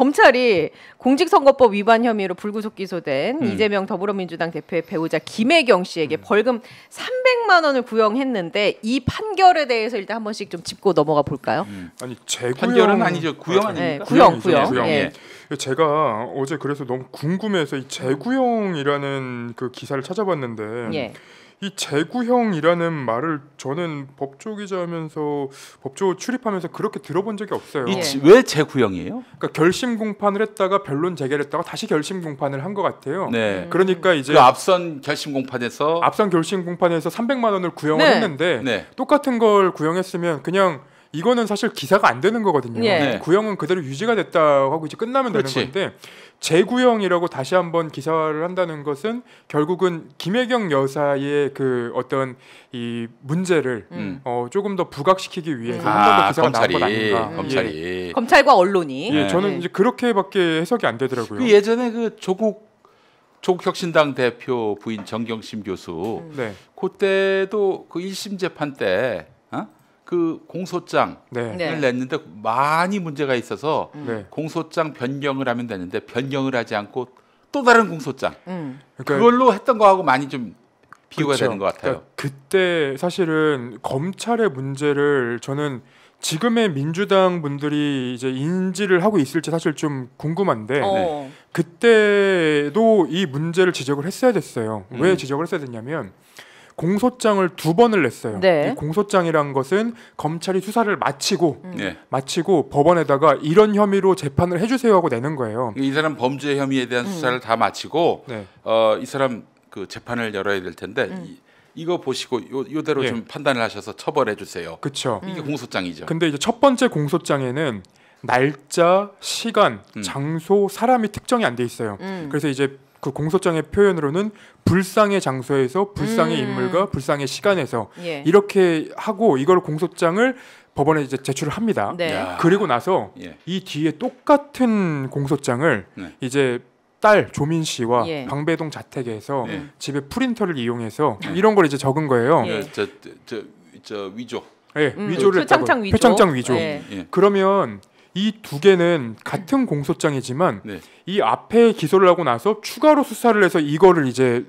검찰이 공직선거법 위반 혐의로 불구속 기소된 음. 이재명 더불어민주당 대표의 배우자 김혜경 씨에게 음. 벌금 300만 원을 구형했는데 이 판결에 대해서 일단 한 번씩 좀 짚고 넘어가 볼까요? 음. 아니 재구형 판결은 아니죠. 구형 아닙니까? 네, 구형, 구형. 구형. 예. 예. 제가 어제 그래서 너무 궁금해서 이 재구형이라는 그 기사를 찾아봤는데 예. 이 재구형이라는 말을 저는 법조 기자하면서 법조 출입하면서 그렇게 들어본 적이 없어요. 이, 예. 왜 재구형이에요? 그러니까 결심 공판을 했다가 변론 재개 했다가 다시 결심 공판을 한 것 같아요. 네. 음. 그러니까 이제 그 앞선 결심 공판에서 앞선 결심 공판에서 300만 원을 구형을 네. 했는데 네. 똑같은 걸 구형했으면 그냥 이거는 사실 기사가 안 되는 거거든요. 예. 네. 구형은 그대로 유지가 됐다고 하고 이제 끝나면 그렇지. 되는 건데 재구형이라고 다시 한번 기사를 한다는 것은 결국은 김혜경 여사의 그 어떤 이 문제를 음. 어, 조금 더 부각시키기 위해서 음. 네. 한번더 아, 기사가 검찰이, 나온 건 아닌가. 예. 검찰이 예. 검찰과 언론이. 예, 네. 저는 이제 그렇게밖에 해석이 안 되더라고요. 그 예전에 그 조국 조국혁신당 대표 부인 정경심 교수 네. 그때도 그 1심 재판 때그 공소장을 네. 네. 냈는데 많이 문제가 있어서 음. 네. 공소장 변경을 하면 되는데 변경을 하지 않고 또 다른 공소장 음. 그러니까 그걸로 했던 거하고 많이 좀 비교가 그렇죠. 되는 것 같아요. 그러니까 그때 사실은 검찰의 문제를 저는 지금의 민주당 분들이 이제 인지를 하고 있을지 사실 좀 궁금한데 어. 네. 그때도 이 문제를 지적을 했어야 됐어요. 음. 왜 지적을 했어야 됐냐면 공소장을 두 번을 냈어요. 네. 이 공소장이란 것은 검찰이 수사를 마치고 음. 네. 마치고 법원에다가 이런 혐의로 재판을 해주세요 하고 내는 거예요. 이 사람 범죄 혐의에 대한 음. 수사를 다 마치고 네. 어, 이 사람 그 재판을 열어야 될 텐데 음. 이, 거 보시고 요, 요대로 예. 좀 판단을 하셔서 처벌해 주세요. 그렇죠. 이게 음. 공소장이죠. 근데 이제 첫 번째 공소장에는 날짜, 시간, 음. 장소, 사람이 특정이 안 돼 있어요. 음. 그래서 이제 그 공소장의 표현으로는 불상의 장소에서 불상의 음. 인물과 불상의 시간에서 예. 이렇게 하고 이걸 공소장을 법원에 이제 제출을 합니다. 네. 그리고 나서 예. 이 뒤에 똑같은 공소장을 네. 이제 딸 조민 씨와 예. 방배동 자택에서 예. 집에 프린터를 이용해서 네. 이런 걸 이제 적은 거예요. 저저 예, 저, 저, 위조. 예, 음, 위조를 표창장 위조. 표창장 위조. 예. 그러면 이두 개는 같은 공소장이지만 네. 이 앞에 기소를 하고 나서 추가로 수사를 해서 이거를 이제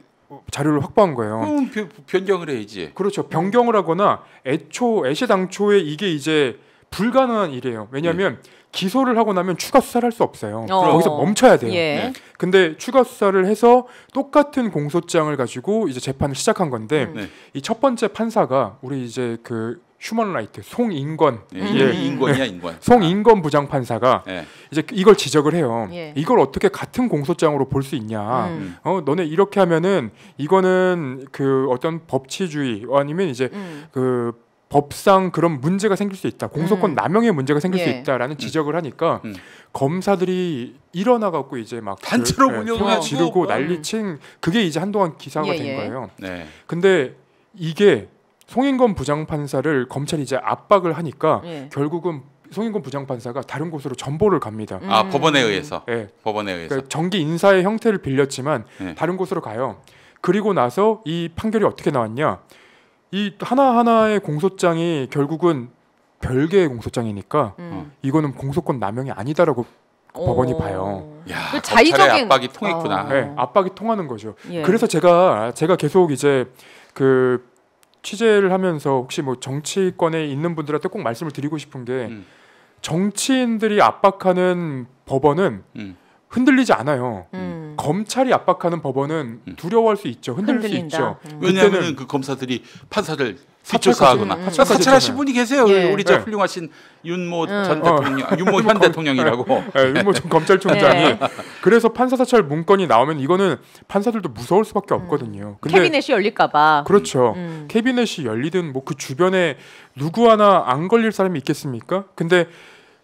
자료를 확보한 거예요. 그 변, 변경을 해야지. 그렇죠. 변경을 하거나 애초 애시당초에 이게 이제 불가능한 일이에요. 왜냐하면 네. 기소를 하고 나면 추가 수사를 할 수 없어요. 어. 거기서 멈춰야 돼요. 예. 네. 근데 추가 수사를 해서 똑같은 공소장을 가지고 이제 재판을 시작한 건데 음. 네. 이첫 번째 판사가 우리 이제 그 휴먼라이트 송인권 예, 예. 인권이야 인권 송인권 부장판사가 예. 이제 이걸 지적을 해요 예. 이걸 어떻게 같은 공소장으로 볼 수 있냐 음. 어 너네 이렇게 하면은 이거는 그 어떤 법치주의 아니면 이제 음. 그 법상 그런 문제가 생길 수 있다 공소권 음. 남용의 문제가 생길 수 예. 있다라는 음. 지적을 하니까 음. 검사들이 일어나 갖고 이제 막 단체로 그, 운영하 지르고 음. 난리친 그게 이제 한동안 기사가 예, 된 예. 거예요 네. 근데 이게 송인권 부장판사를 검찰이 이제 압박을 하니까 예. 결국은 송인권 부장판사가 다른 곳으로 전보를 갑니다. 음. 아 음. 법원에 의해서. 예. 법원에 의해서. 그러니까 정기 인사의 형태를 빌렸지만 예. 다른 곳으로 가요. 그리고 나서 이 판결이 어떻게 나왔냐? 이 하나 하나의 공소장이 결국은 별개의 공소장이니까 음. 어. 이거는 공소권 남용이 아니다라고 오. 법원이 봐요. 야, 그 자의적인 압박이 통했구나. 아. 네, 압박이 통하는 거죠. 예. 그래서 제가 제가 계속 이제 그 취재를 하면서 혹시 뭐 정치권에 있는 분들한테 꼭 말씀을 드리고 싶은 게 음. 정치인들이 압박하는 법원은 음. 흔들리지 않아요. 음. 검찰이 압박하는 법원은 음. 두려워할 수 있죠. 흔들릴 흔들린다. 수 있죠. 음. 왜냐하면 그 검사들이 판사를 뒷조사하거나 음. 사찰하신 분이 계세요. 예. 우리 저 예. 훌륭하신 윤모 예. 전 어. 대통령, 아, 윤모 현 대통령이라고. 예, 윤모 전 검찰총장이. 그래서 판사 사찰 문건이 나오면 이거는 판사들도 무서울 수밖에 없거든요. 음. 근데 캐비넷이 열릴까봐. 그렇죠. 음. 캐비넷이 열리든 뭐 그 주변에 누구 하나 안 걸릴 사람이 있겠습니까? 근데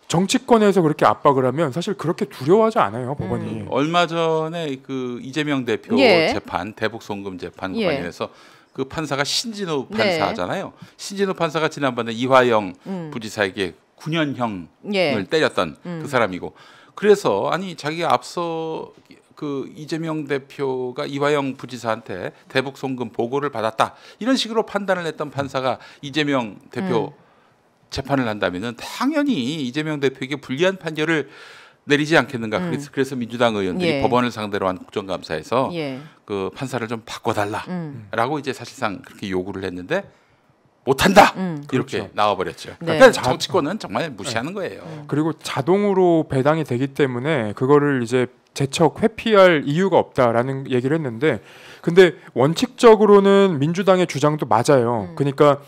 정치권에서 그렇게 압박을 하면 사실 그렇게 두려워하지 않아요 법원이. 음. 얼마 전에 그 이재명 대표 예. 재판 대북 송금 재판 예. 관련해서 그 판사가 신진호 네. 판사잖아요. 네. 신진호 판사가 지난번에 이화영 음. 부지사에게 9년형을 예. 때렸던 그 음. 그 사람이고 그래서 아니 자기가 앞서 그 이재명 대표가 이화영 부지사한테 대북 송금 보고를 받았다 이런 식으로 판단을 했던 판사가 이재명 대표 음. 재판을 한다면은 당연히 이재명 대표에게 불리한 판결을 내리지 않겠는가. 음. 그래서, 민주당 의원들이 예. 법원을 상대로 한 국정감사에서 예. 그 판사를 좀 바꿔달라라고 음. 이제 사실상 그렇게 요구를 했는데 못한다 음. 이렇게 그렇죠. 나와버렸죠. 네. 그러니까 정치권은 정말 무시하는 네. 거예요. 음. 그리고 자동으로 배당이 되기 때문에 그거를 이제 재척 회피할 이유가 없다라는 얘기를 했는데 근데 원칙적으로는 민주당의 주장도 맞아요. 음. 그러니까.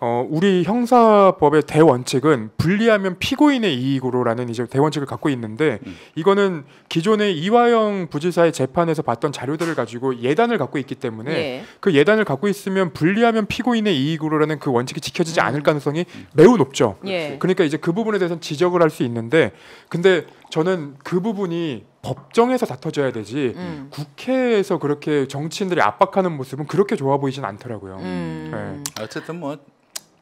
어, 우리 형사법의 대원칙은 불리하면 피고인의 이익으로라는 이제 대원칙을 갖고 있는데 음. 이거는 기존의 이화영 부지사의 재판에서 봤던 자료들을 가지고 예단을 갖고 있기 때문에 예. 그 예단을 갖고 있으면 불리하면 피고인의 이익으로라는 그 원칙이 지켜지지 음. 않을 가능성이 매우 높죠. 예. 그러니까 이제 그 부분에 대해서는 지적을 할 수 있는데 근데 저는 그 부분이 법정에서 다퉈져야 되지 음. 국회에서 그렇게 정치인들이 압박하는 모습은 그렇게 좋아 보이진 않더라고요. 음. 네. 어쨌든 뭐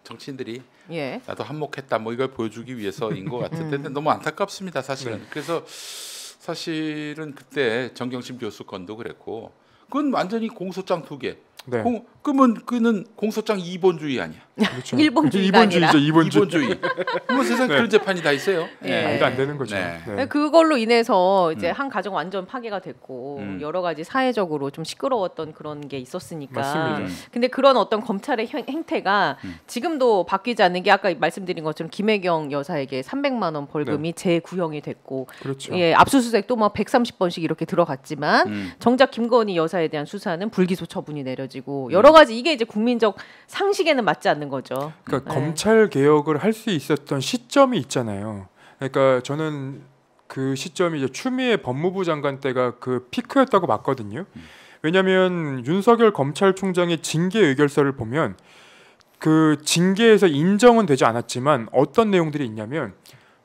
정치인들이 예. 나도 한몫했다 뭐 이걸 보여주기 위해서인 것 같은데 음. 너무 안타깝습니다 사실은 네. 그래서 사실은 그때 정경심 교수 건도 그랬고 그건 완전히 공소장 두개 네. 그러면 그는 공소장 2번주의 아니야 그렇죠. 일본주의가 일본주의죠. 일본주 일본주의. 세상 그런 네. 재판이 다 있어요. 네. 말도 안 되는 거죠. 네. 네. 그걸로 인해서 이제 음. 한 가정 완전 파괴가 됐고 음. 여러 가지 사회적으로 좀 시끄러웠던 그런 게 있었으니까. 맞습니다. 음. 근데 그런 어떤 검찰의 형, 행태가 음. 지금도 바뀌지 않는 게 아까 말씀드린 것처럼 김혜경 여사에게 300만 원 벌금이 네. 재구형이 됐고, 그렇죠. 예 압수수색도 막 뭐 130번씩 이렇게 들어갔지만 음. 정작 김건희 여사에 대한 수사는 불기소 처분이 내려지고 음. 여러 가지 이게 이제 국민적 상식에는 맞지 않는. 않는 거죠. 그러니까 네. 검찰 개혁을 할 수 있었던 시점이 있잖아요. 그러니까 저는 그 시점이 이제 추미애 법무부 장관 때가 그 피크였다고 봤거든요. 왜냐하면 윤석열 검찰총장의 징계 의결서를 보면 그 징계에서 인정은 되지 않았지만 어떤 내용들이 있냐면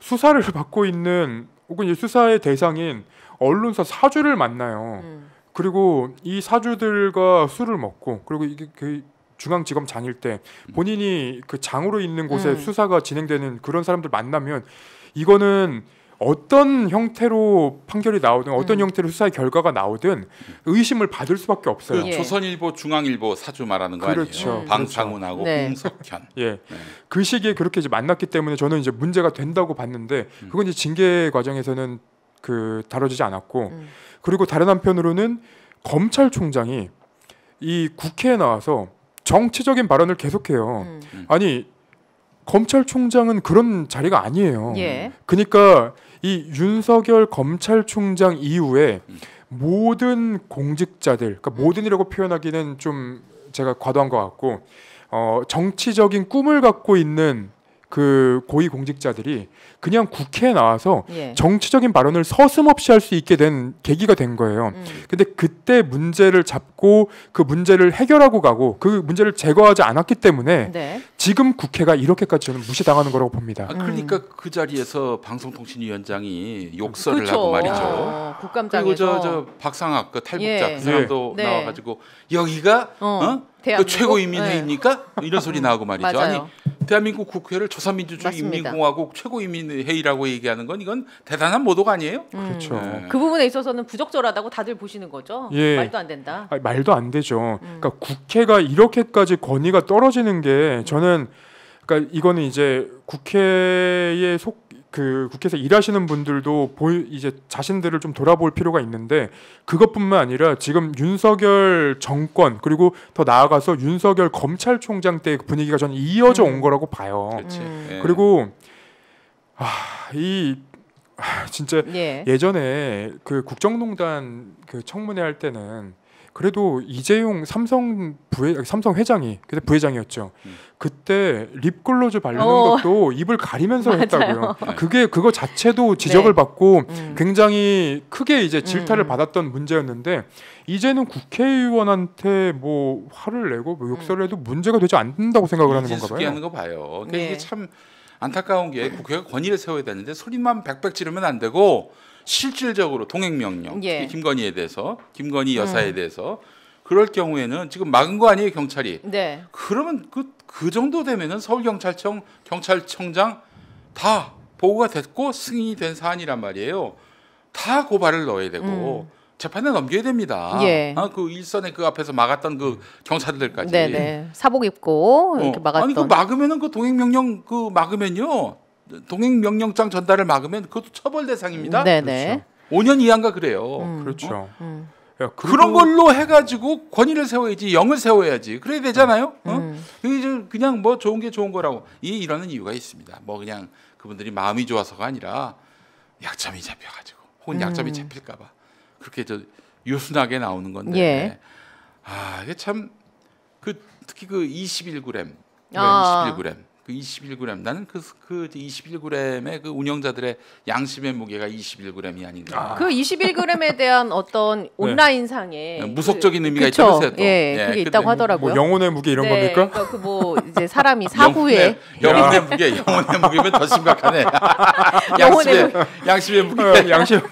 수사를 받고 있는 혹은 이제 수사의 대상인 언론사 사주를 만나요. 음. 그리고 이 사주들과 술을 먹고 그리고 이게 그 중앙지검 장일 때 음. 본인이 그 장으로 있는 곳에 음. 수사가 진행되는 그런 사람들 만나면 이거는 어떤 형태로 판결이 나오든 어떤 음. 형태로 수사의 결과가 나오든 음. 의심을 받을 수밖에 그 없어요. 그 조선일보, 중앙일보 사주 말하는 거 그렇죠. 아니에요? 음. 방창훈하고 그 홍석현. 예, 네. 그 시기에 그렇게 이제 만났기 때문에 저는 이제 문제가 된다고 봤는데 그건 이제 징계 과정에서는 그 다뤄지지 않았고 음. 그리고 다른 한편으로는 검찰총장이 이 국회에 나와서 정치적인 발언을 계속해요. 음. 아니 검찰총장은 그런 자리가 아니에요. 예. 그러니까 이 윤석열 검찰총장 이후에 음. 모든 공직자들, 그러니까 음. 모든이라고 표현하기는 좀 제가 과도한 것 같고 어, 정치적인 꿈을 갖고 있는 그 고위 공직자들이 그냥 국회에 나와서 예. 정치적인 발언을 서슴없이 할 수 있게 된 계기가 된 거예요. 음. 근데 그때 문제를 잡고 그 문제를 해결하고 가고 그 문제를 제거하지 않았기 때문에 네. 지금 국회가 이렇게까지 저는 무시당하는 거라고 봅니다. 아, 그러니까 음. 그 자리에서 방송통신위원장이 욕설을 그렇 하고 말이죠. 아, 그리고 저, 저 박상학 그 탈북자 예. 그 사람도 네. 네. 나와가지고 여기가 어? 어? 그 최고인민회입니까? 네. 이런 소리 나오고 말이죠. 아니 대한민국 국회를 조선민주주의 인민공화국 최고인민회의라고 얘기하는 건 이건 대단한 모독 아니에요? 음. 그렇죠. 네. 그 부분에 있어서는 부적절하다고 다들 보시는 거죠. 예. 말도 안 된다. 아니, 말도 안 되죠. 음. 그러니까 국회가 이렇게까지 권위가 떨어지는 게 저는 그러니까 이거는 이제 국회의 속그 국회에서 일하시는 분들도 보 이제 이 자신들을 좀 돌아볼 필요가 있는데 그것뿐만 아니라 지금 윤석열 정권 그리고 더 나아가서 윤석열 검찰총장 때 분위기가 전 이어져 온 음. 거라고 봐요. 음. 예. 그리고 아, 이 아, 진짜 예. 전에그 국정농단 그 청문회 할 때는 그래도 이재용 삼성 부회 삼성 회장이 그때 부회장이었죠. 음. 그때 립글로즈 바르는 오. 어. 것도 입을 가리면서 했다고요. 네. 그게 그거 자체도 네. 지적을 네. 받고 음. 굉장히 크게 이제 질타를 음. 받았던 문제였는데 이제는 국회의원한테 뭐 화를 내고 뭐 욕설을 음. 해도 문제가 되지 않는다고 생각을 하는 건가 봐요. 하는 거 봐요. 그러니까 네. 이게 참 안타까운 게 국회가 권위를 세워야 되는데 소리만 백백 지르면 안 되고 실질적으로 동행명령, 예. 특히 김건희에 대해서, 김건희 음. 여사에 음. 대해서 그럴 경우에는 지금 막은 거 아니에요 경찰이? 네. 그러면 그그 그 정도 되면은 서울 경찰청 경찰청장 다 보고가 됐고 승인이 된 사안이란 말이에요. 다 고발을 넣어야 되고 음. 재판에 넘겨야 됩니다. 예. 아, 그 일선에 그 앞에서 막았던 그 경찰들까지. 네네. 네. 사복 입고 어. 이렇게 어. 막았던. 아니 그 막으면은 그 동행 명령 그 막으면요 동행 명령장 전달을 막으면 그것도 처벌 대상입니다. 네네. 네. 그렇죠. 5년 이하인가 그래요. 음. 뭐? 그렇죠. 음. 야, 그런 걸로 해가지고 권위를 세워야지 영을 세워야지 그래야 되잖아요. 어? 음. 음. 그냥 뭐 좋은 게 좋은 거라고 이 이러는 이유가 있습니다. 뭐 그냥 그분들이 마음이 좋아서가 아니라 약점이 잡혀가지고 혹은 음. 약점이 잡힐까봐 그렇게 저 유순하게 나오는 건데 예. 아 이게 참그 특히 그 21g, 아. 21g 그 21g 나는 그, 그 21g의 그 운영자들의 양심의 무게가 21g이 아닌가. 아. 그 21g에 대한 어떤 온라인상에 네. 네 그 무속적인 그, 의미가 있다고 했어요. 예, 예, 그게 있다고 뭐 하더라고요. 뭐 영혼의 무게 이런 네, 겁니까? 그러니까 그뭐 이제 사람이 사후에 영혼의, 무게, 영혼의 무게면 더 심각하네. 양심의 양심의 무게, 양심 어,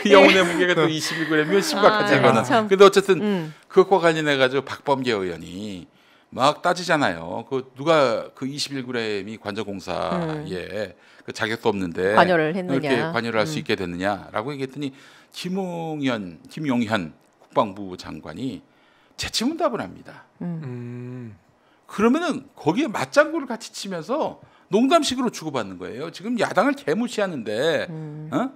그 영혼의 무게가 또2 1 g 면 심각하지 아, 이거는. 근데 어쨌든 음. 그것과 관련해 가지고 박범계 의원이 막 따지잖아요. 그 누가 그 21g이 관저공사에 음. 그 자격도 없는데 관여를 했느냐. 이렇게 관여를 할수 음. 있게 됐느냐라고 얘기했더니 김홍현, 김용현 국방부 장관이 재치문답을 합니다. 음. 그러면은 거기에 맞장구를 같이 치면서 농담식으로 주고받는 거예요. 지금 야당을 개무시하는데 음. 어?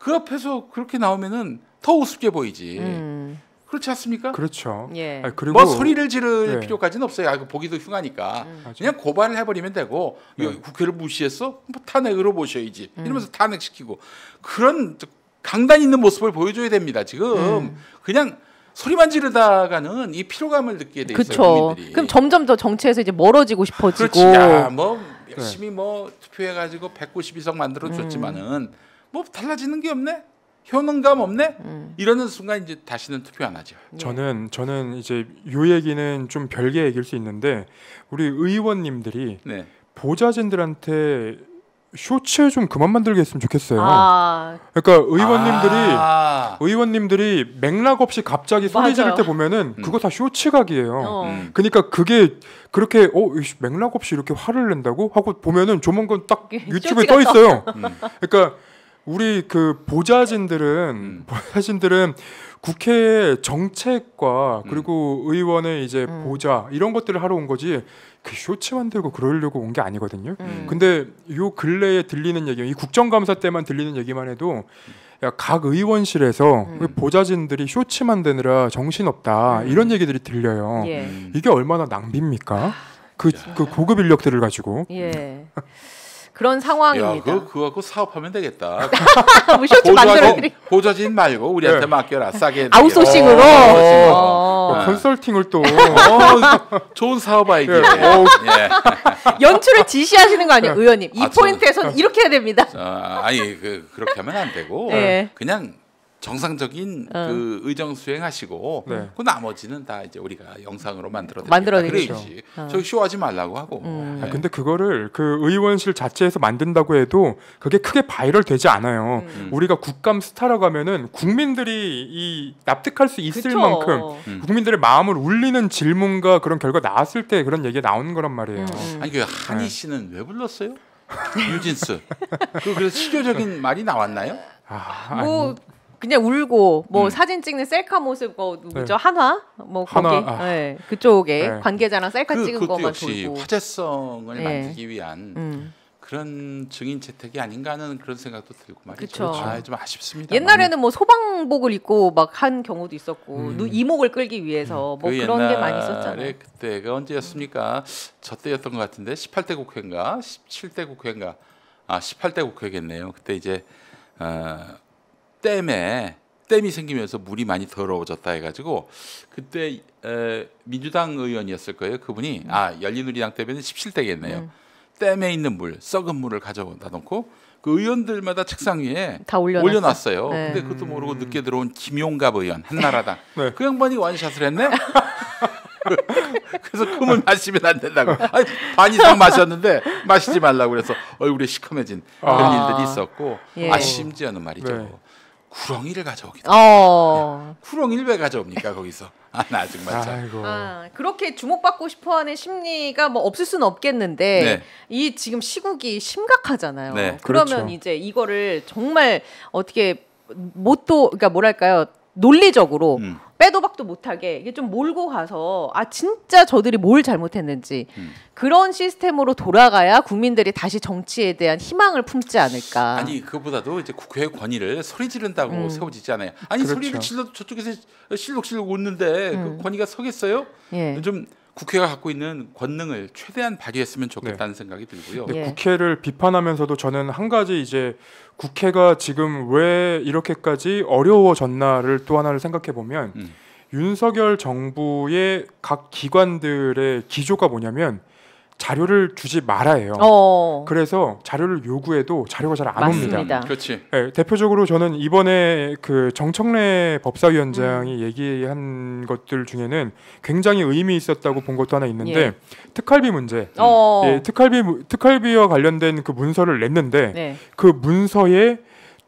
그 앞에서 그렇게 나오면은 더 우습게 보이지. 음. 그렇지 않습니까? 그렇죠. 예. 아, 그리고 뭐 소리를 지를 예. 필요까지는 없어요. 아, 그 보기도 흉하니까 음. 그냥 고발을 해버리면 되고 네. 국회를 무시했어? 뭐 탄핵으로 보셔야지. 음. 이러면서 탄핵시키고 그런 강단 있는 모습을 보여줘야 됩니다. 지금 음. 그냥 소리만 지르다가는 이 피로감을 느끼게 돼 그쵸. 있어요. 국민들이. 그럼 점점 더 정치에서 이제 멀어지고 싶어지고. 그렇뭐 네. 열심히 네. 뭐 투표해가지고 192석 만들어 줬지만은 음. 뭐 달라지는 게 없네. 효능감 없네 음. 이러는 순간 이제 다시는 투표 안 하죠. 네. 저는 저는 이제 요 얘기는 좀 별개 얘기일 수 있는데 우리 의원님들이 네. 보좌진들한테 쇼츠 좀 그만 만들겠으면 좋겠어요. 아. 그러니까 의원님들이 아. 의원님들이 맥락 없이 갑자기 소리 지를 때 보면은 음. 그거 다 쇼츠각이에요. 어. 음. 그러니까 그게 그렇게 어 맥락 없이 이렇게 화를 낸다고 하고 보면은 조만간 딱 유튜브에 떠 있어요. 음. 그러니까 우리 그 보좌진들은 음. 보좌진들은 국회의 정책과 음. 그리고 음. 의원의 이제 음. 보좌 이런 것들을 하러 온 거지 그 쇼츠 만들고 그러려고 온 게 아니거든요. 음. 음. 근데 요 근래에 들리는 얘기, 이 국정감사 때만 들리는 얘기만 해도 야, 각 의원실에서 그 보좌진들이 쇼츠 만드느라 정신 없다 이런 얘기들이 들려요. 예. 이게 얼마나 낭비입니까? 그, 그 고급 인력들을 가지고. 예. 그런 상황입니다. 야, 그거, 그거 갖고 사업하면 되겠다. 뭐 셔츠 만들어 드리. 보좌진 말고 우리한테 네. 맡겨라. 싸게. 아웃소싱으로. 어, 아 어, 컨설팅을 또. 어, 좋은 사업 아이디어. 네. 예. 연출을 지시하시는 거 아니에요, 네. 의원님? 이 아, 포인트에선 이렇게 해야 됩니다. 아, 아니 그, 그렇게 하면 안 되고 네. 그냥 정상적인 어. 그 의정 수행하시고 네. 그 나머지는 다 이제 우리가 영상으로 만들어 만들어 드리지. 어. 저희 쇼하지 말라고 하고. 음. 네. 아, 근데 그거를 그 의원실 자체에서 만든다고 해도 그게 크게 바이럴 되지 않아요. 음. 음. 우리가 국감 스타라고 하면은 국민들이 이 납득할 수 있을 그쵸. 만큼 음. 국민들의 마음을 울리는 질문과 그런 결과 나왔을 때 그런 얘기 가 나오는 거란 말이에요. 음, 음. 아니 그 한희 네. 씨는 네. 왜 불렀어요? 유진스. 그 그래서 실효적인 말이 나왔나요? 아, 뭐 아니. 그냥 울고 뭐 음. 사진 찍는 셀카 모습 거 뭐 누구죠 네. 한화 뭐 한화, 거기 아. 네, 그쪽에 네. 관계자랑 셀카 그, 찍은 그, 것만 역고 화제성을 네. 만들기 위한 음. 그런 증인 채택이 아닌가 하는 그런 생각도 들고 말이죠. 아, 좀 아쉽습니다. 옛날에는 뭐 소방복을 입고 막 한 경우도 있었고 음. 이목을 끌기 위해서 음. 뭐그 그런 게 많이 있었잖아요. 그때가 언제였습니까? 저 때였던 것 같은데 18대 국회인가 17대 국회인가 아 18대 국회겠네요. 그때 이제 어, 댐에 댐이 생기면서 물이 많이 더러워졌다 해가지고 그때 에, 민주당 의원이었을 거예요. 그분이 아 열린우리당 때면 17대겠네요. 음. 댐에 있는 물, 썩은 물을 가져다 놓고 그 의원들마다 책상 위에 다 올려놨어. 올려놨어요. 네. 근데 그것도 모르고 음. 늦게 들어온 김용갑 의원 한나라당 네. 그 양반이 원샷을 했네. 그래서 금을 아. 마시면 안 된다고. 아니, 반 이상 마셨는데 마시지 말라고 그래서 얼굴이 시커매진 그런 아. 일들이 있었고 아, 예. 아 심지어는 말이죠. 네. 구렁이를 가져오기도 어. 네. 구렁이를 가져옵니까 거기서 아나 정말 참 아, 그렇게 주목받고 싶어하는 심리가 뭐 없을 수는 없겠는데 네. 이 지금 시국이 심각하잖아요 네. 그러면 그렇죠. 이제 이거를 정말 어떻게 못또 그러니까 뭐랄까요 논리적으로 음. 대답도 못하게 이게 좀 몰고 가서 아 진짜 저들이 뭘 잘못했는지 음. 그런 시스템으로 돌아가야 국민들이 다시 정치에 대한 희망을 품지 않을까. 아니 그보다도 것 이제 국회 권위를 소리 지른다고 음. 세워지지 않아요. 아니 그렇죠. 소리를 질러도 저쪽에서 실룩실룩 웃는데 그 음. 그 권위가 서겠어요? 예. 좀 국회가 갖고 있는 권능을 최대한 발휘했으면 좋겠다는 네. 생각이 들고요. 네, 국회를 비판하면서도 저는 한 가지 이제 국회가 지금 왜 이렇게까지 어려워졌나를 또 하나를 생각해 보면 음. 윤석열 정부의 각 기관들의 기조가 뭐냐면 자료를 주지 말아 해요. 어. 그래서 자료를 요구해도 자료가 잘 안 옵니다. 그렇지. 네, 대표적으로 저는 이번에 그 정청래 법사위원장이 음. 얘기한 것들 중에는 굉장히 의미 있었다고 본 것도 하나 있는데 예. 특활비 문제. 어. 예, 특활비 특할비와 관련된 그 문서를 냈는데 네. 그 문서에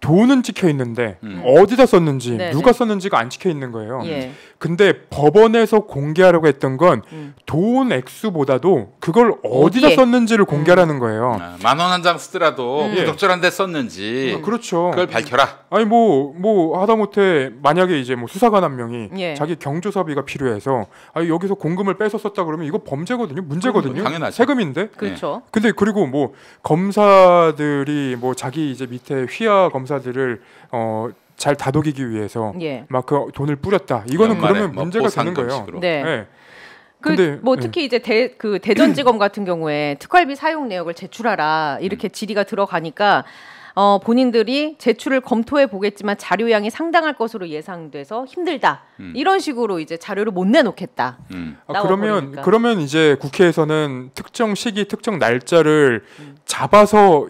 돈은 찍혀 있는데 음. 어디다 썼는지 네 누가 네. 썼는지가 안 찍혀 있는 거예요. 예. 근데 법원에서 공개하려고 했던 건돈 음. 액수보다도 그걸 어디다 어디에? 음. 썼는지를 공개하라는 거예요. 아, 만원 한 장 쓰더라도 음. 적절한데 예. 썼는지 아, 그렇죠. 그걸 밝혀라. 아니 뭐뭐 뭐 하다못해 만약에 이제 뭐 수사관 한 명이 예. 자기 경조사비가 필요해서 아 여기서 공금을 뺏어 썼다 그러면 이거 범죄거든요. 문제거든요. 당연하죠. 세금인데. 그렇죠. 네. 근데 그리고 뭐 검사들이 뭐 자기 이제 밑에 휘하 검사 회사들을 어, 잘 다독이기 위해서 예. 막그 돈을 뿌렸다. 이거는 그러면 뭐 문제가 되는 거예요. 네. 네. 예. 그뭐 예. 특히 네. 이제 대, 그 대전 직원 같은 경우에 특활비 사용 내역을 제출하라 이렇게 음. 질의가 들어가니까 어, 본인들이 제출을 검토해 보겠지만 자료 양이 상당할 것으로 예상돼서 힘들다. 음. 이런 식으로 이제 자료를 못 내놓겠다. 음. 아, 그러면 버리니까. 그러면 이제 국회에서는 특정 시기, 특정 날짜를 음. 잡아서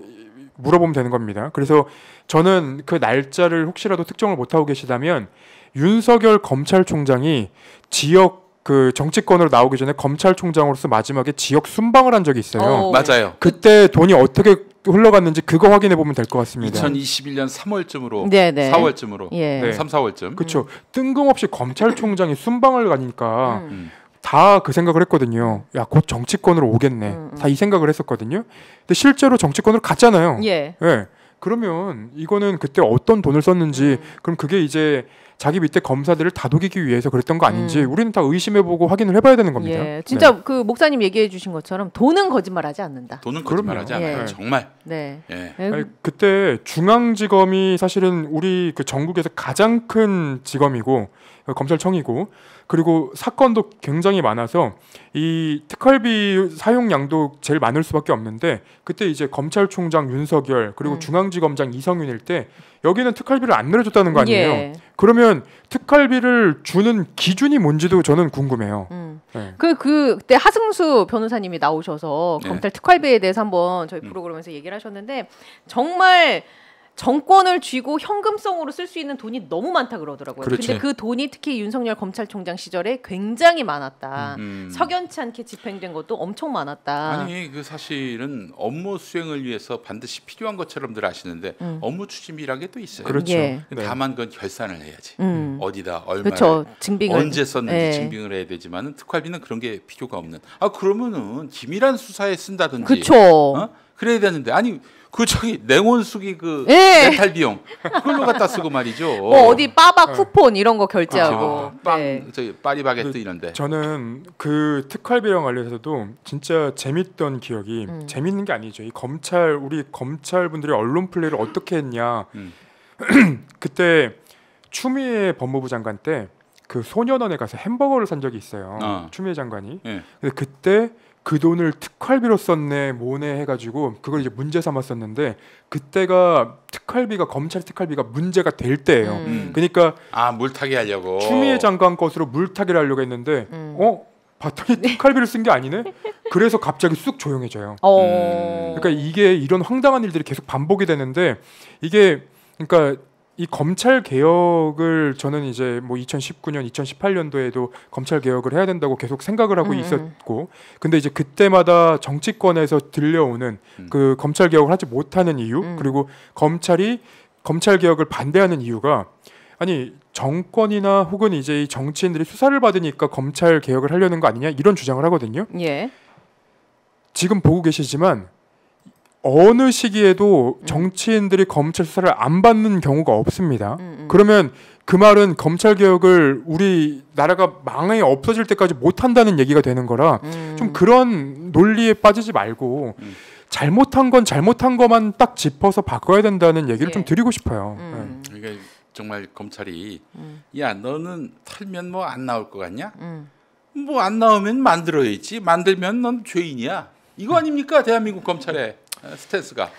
물어보면 되는 겁니다. 그래서 저는 그 날짜를 혹시라도 특정을 못하고 계시다면 윤석열 검찰총장이 지역 그 정치권으로 나오기 전에 검찰총장으로서 마지막에 지역 순방을 한 적이 있어요. 오. 어, 맞아요. 그때 돈이 어떻게 흘러갔는지 그거 확인해 보면 될 것 같습니다. 2021년 3월쯤으로 네네. 4월쯤으로 예. 네. 3, 4월쯤. 그렇죠. 음. 뜬금없이 검찰총장이 순방을 가니까 음. 다그 생각을 했거든요. 야, 곧 정치권으로 오겠네. 음, 음. 다이 생각을 했었거든요. 근데 실제로 정치권으로 갔잖아요. 예. 예. 그러면 이거는 그때 어떤 돈을 썼는지 음. 그럼 그게 이제 자기 밑에 검사들을 다독이기 위해서 그랬던 거 아닌지 음. 우리는 다 의심해보고 확인을 해봐야 되는 겁니다. 예. 진짜 네. 그 목사님 얘기해주신 것처럼 돈은 거짓말하지 않는다. 돈은 거짓말하지 않아요. 예. 정말. 네. 예. 음. 아니, 그때 중앙지검이 사실은 우리 그 전국에서 가장 큰 지검이고 어, 검찰청이고 그리고 사건도 굉장히 많아서 이 특활비 사용량도 제일 많을 수밖에 없는데 그때 이제 검찰총장 윤석열 그리고 음. 중앙지검장 이성윤일 때 여기는 특활비를 안 내려줬다는 거 아니에요? 예. 그러면 특활비를 주는 기준이 뭔지도 저는 궁금해요. 음. 네. 그, 그때 하승수 변호사님이 나오셔서 네. 검찰 네. 특활비에 대해서 한번 저희 음. 프로그램에서 얘기를 하셨는데 정말 정권을 쥐고 현금성으로 쓸 수 있는 돈이 너무 많다 그러더라고요. 그렇지. 근데 그 돈이 특히 윤석열 검찰총장 시절에 굉장히 많았다. 음, 음. 석연치 않게 집행된 것도 엄청 많았다. 아니 그 사실은 업무 수행을 위해서 반드시 필요한 것처럼들 아시는데 음. 업무 추진비라는 게 또 있어요. 그렇죠. 예. 네. 다만 그건 결산을 해야지. 음. 어디다 얼마 그렇죠. 증빙을 언제 썼는지 예. 증빙을 해야 되지만 특활비는 그런 게 필요가 없는. 아 그러면은 기밀한 수사에 쓴다든지. 그렇죠. 어? 그래야 되는데 아니 그 저기 냉온수기 그 네. 예. 렌탈 비용 그걸로 갖다 쓰고 말이죠. 뭐 어디 빠바 네. 쿠폰 이런 거 결제하고 그렇죠. 빵 네. 저기 파리바게뜨 이런데. 저는 그 특활비랑 관련해서도 진짜 재밌던 기억이 음. 재밌는 게 아니죠. 이 검찰 우리 검찰 분들이 언론 플레이를 어떻게 했냐. 음. 그때 추미애 법무부 장관 때 그 소년원에 가서 햄버거를 산 적이 있어요. 아. 추미애 장관이. 네. 근데 그때 그 돈을 특활비로 썼네 뭐네 해가지고 그걸 이제 문제 삼았었는데 그때가 특활비가 검찰 특활비가 문제가 될 때예요. 음. 음. 그러니까 아 물타기 하려고 추미애 장관 것으로 물타기를 하려고 했는데 음. 어 봤더니 네. 특활비를 쓴 게 아니네. 그래서 갑자기 쑥 조용해져요. 음. 그러니까 이게 이런 황당한 일들이 계속 반복이 되는데 이게 그러니까 이 검찰 개혁을 저는 이제 뭐 2019년, 2018년도에도 검찰 개혁을 해야 된다고 계속 생각을 하고 음, 음. 있었고, 근데 이제 그때마다 정치권에서 들려오는 음. 그 검찰 개혁을 하지 못하는 이유, 음. 그리고 검찰이 검찰 개혁을 반대하는 이유가 아니 정권이나 혹은 이제 이 정치인들이 수사를 받으니까 검찰 개혁을 하려는 거 아니냐 이런 주장을 하거든요. 예. 지금 보고 계시지만 어느 시기에도 음. 정치인들이 검찰 수사를 안 받는 경우가 없습니다. 음, 음. 그러면 그 말은 검찰 개혁을 우리 나라가 망해 없어질 때까지 못 한다는 얘기가 되는 거라 좀 그런 논리에 빠지지 말고 잘못한 건 잘못한 것만 딱 짚어서 바꿔야 된다는 얘기를 예. 좀 드리고 싶어요. 음. 네. 그러니까 정말 검찰이 음. 야 너는 털면 뭐 안 나올 것 같냐? 음. 뭐안 나오면 만들어야지. 만들면 넌 죄인이야. 이거 아닙니까 대한민국 검찰에? ステースが